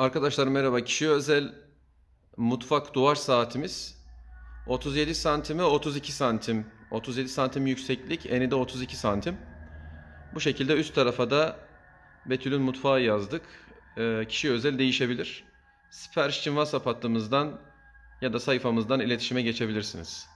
Arkadaşlar merhaba. kişi özel mutfak duvar saatimiz 37 santime 32 santim. 37 santim yükseklik, eni de 32 santim. Bu şekilde üst tarafa da Betül'ün mutfağı yazdık. E, ee, kişiye özel değişebilir. Sipariş için WhatsApp hattımızdan ya da sayfamızdan iletişime geçebilirsiniz.